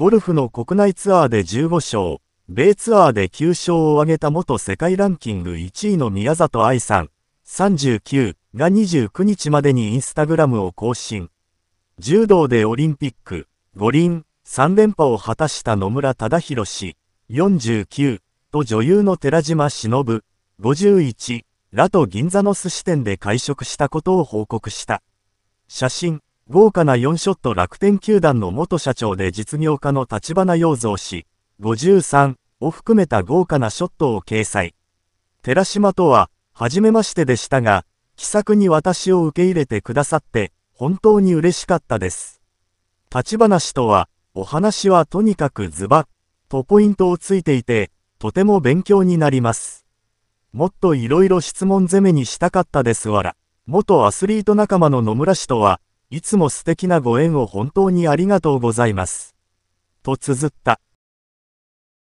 ゴルフの国内ツアーで15勝、米ツアーで9勝を挙げた元世界ランキング1位の宮里藍さん、39が29日までにインスタグラムを更新。柔道でオリンピック、五輪、3連覇を果たした野村忠宏氏、49と女優の寺島忍、51らと銀座の寿司店で会食したことを報告した。写真豪華な4ショット楽天球団の元社長で実業家の立花洋蔵氏、53を含めた豪華なショットを掲載。寺島とは、初めましてでしたが、気さくに私を受け入れてくださって、本当に嬉しかったです。立花氏とは、お話はとにかくズバッとポイントをついていて、とても勉強になります。もっといろいろ質問攻めにしたかったですわら。元アスリート仲間の野村氏とは、いつも素敵なご縁を本当にありがとうございます。と綴った。